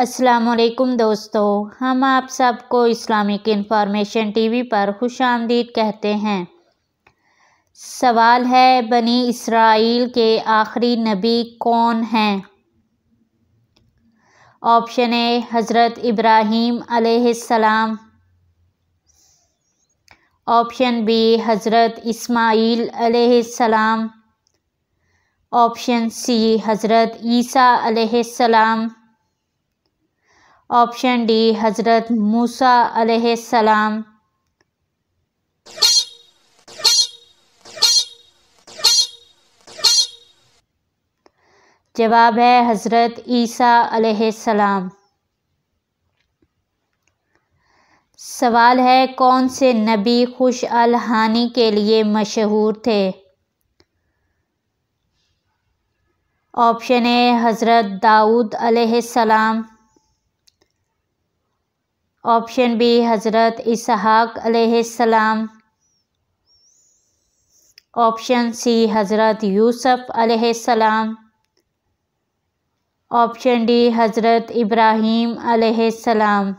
वालेकुम दोस्तों हम आप सबको इस्लामिक इन्फॉर्मेशन टीवी पर खुश आमदीद कहते हैं सवाल है बनी इसराइल के आखिरी नबी कौन हैं ऑप्शन ए हज़रत इब्राहीम अलैहिस्सलाम ऑप्शन बी हज़रत इस्माइल अलैहिस्सलाम ऑप्शन सी हज़रत ईसा अलैहिस्सलाम ऑप्शन डी हज़रत मूसा सलाम जवाब है हज़रत ईसा सलाम सवाल है कौन से नबी खुश अल के लिए मशहूर थे ऑप्शन ए हज़रत दाऊद सलाम ऑप्शन बी हज़रत इसहाक ऑप्शन सी हज़रत यूसुफ सलाम ऑप्शन डी हज़रत इब्राहीम सलाम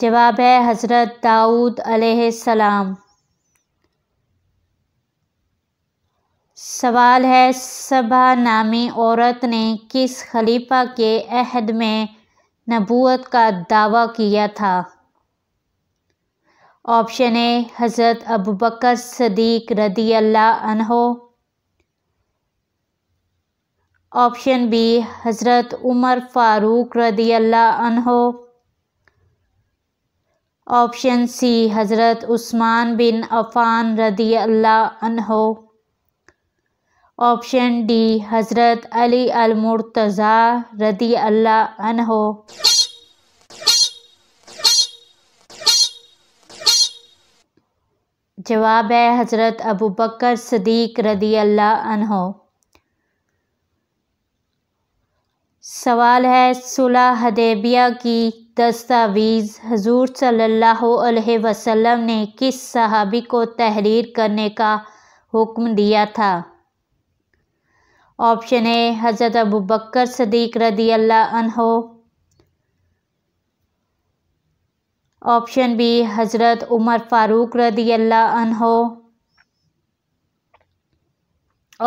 जवाब है हज़रत दाऊद सलाम सवाल है सबा नामी औरत ने किस खलीफा के अहद में नबूत का दावा किया था ऑप्शन ए हज़रत अबू बकर सदीक रदी अल्लाह ऑप्शन बी हज़रत उमर फ़ारूक रदी अल्लाह ऑप्शन सी हज़रत उस्मान बिन अफ़ान रदी अल्लाह ऑप्शन डी हज़रत अली अलमुर्तज़ा रदी अल्लाह अनहो जवाब है हज़रत अबू बकर सदीक रदी अल्लाह अनहो सवाल है सुलह हदेबिया की दस्तावीज़ हजूर सल्लल्लाहु अलैहि वसल्लम ने किस सहाबी को तहरीर करने का हुक्म दिया था ऑप्शन ए हज़रत अबू बकर सदीक रदी अल्लाह ऑप्शन बी हज़रत उमर फ़ारूक रदी अल्लाह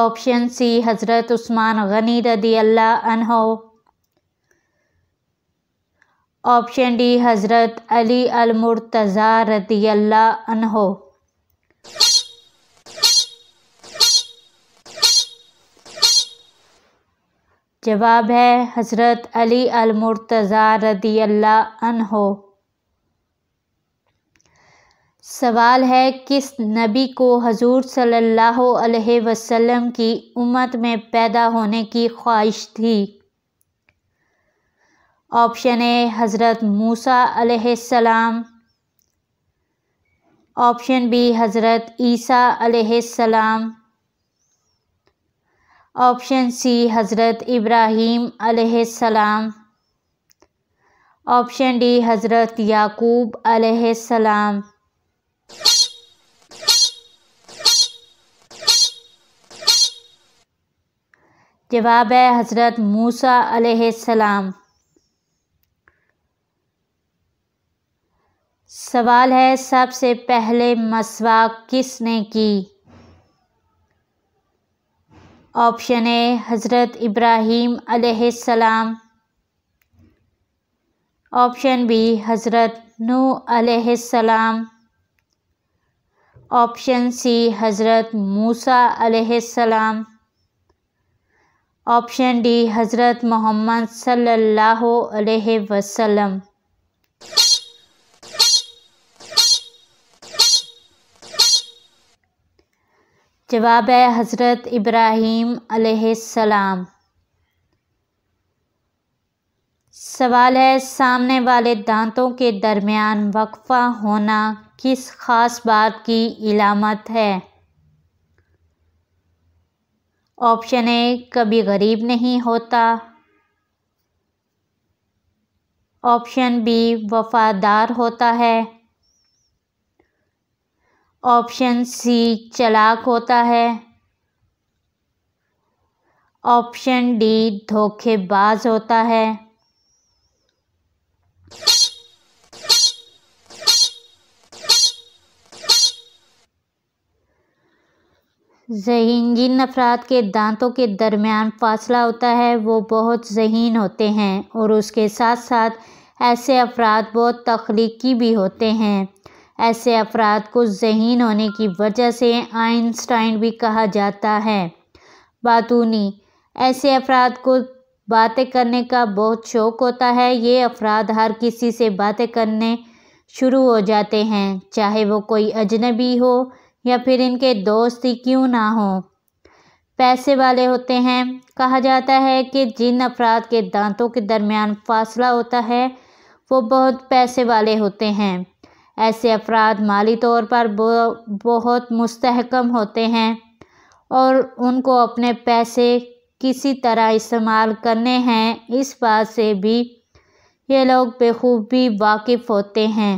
ऑप्शन सी हज़रत उस्मान गनी रदी अल्लाह ऑप्शन डी हज़रत अली अलमुर्तज़ा रदी अल्लाह जवाब है हज़रत अली अलमुर्तज़ा रदी अल्लाह सवाल है किस नबी को हजूर सल्लल्लाहु अलैहि वसल्लम की उम्मत में पैदा होने की ख्वाहिश थी ऑप्शन ए हज़रत मूसा सलाम ऑप्शन बी हज़रत ईसा सलाम ऑप्शन सी हज़रत इब्राहीम अलैहिस्सलाम ऑप्शन डी हज़रत याकूब अलैहिस्सलाम जवाब है हज़रत मूसा अलैहिस्सलाम सवाल है सबसे पहले मसवाक किसने की ऑप्शन ए हज़रत इब्राहीम अलैहिस्सलाम ऑप्शन बी हज़रत नू अलैहिस्सलाम ऑप्शन सी हज़रत मूसा अलैहिस्सलाम ऑप्शन डी हज़रत मोहम्मद सल्लल्लाहु अलैहि वसल्लम जवाब है हज़रत इब्राहीम सलाम सवाल है सामने वाले दांतों के दरमियान वक्फा होना किस ख़ास बात की इलामत है ऑप्शन ए कभी गरीब नहीं होता ऑप्शन बी वफादार होता है ऑप्शन सी चलाक होता है ऑप्शन डी धोखेबाज होता है जहीन जिन अफराद के दांतों के दरमियान फासला होता है वो बहुत जहीन होते हैं और उसके साथ साथ ऐसे अफराद बहुत तख्लीकी भी होते हैं ऐसे अफराद को जहीन होने की वजह से आइंस्टाइन भी कहा जाता है बातूनी ऐसे अफराद को बातें करने का बहुत शौक़ होता है ये अफराद हर किसी से बातें करने शुरू हो जाते हैं चाहे वो कोई अजनबी हो या फिर इनके दोस्त ही क्यों ना हो पैसे वाले होते हैं कहा जाता है कि जिन अफराद के दांतों के दरमियान फासला होता है वो बहुत पैसे वाले होते हैं ऐसे अफराद माली तौर पर बहुत मुस्तकम होते हैं और उनको अपने पैसे किसी तरह इस्तेमाल करने हैं इस बात से भी ये लोग बेखूबी वाकिफ़ होते हैं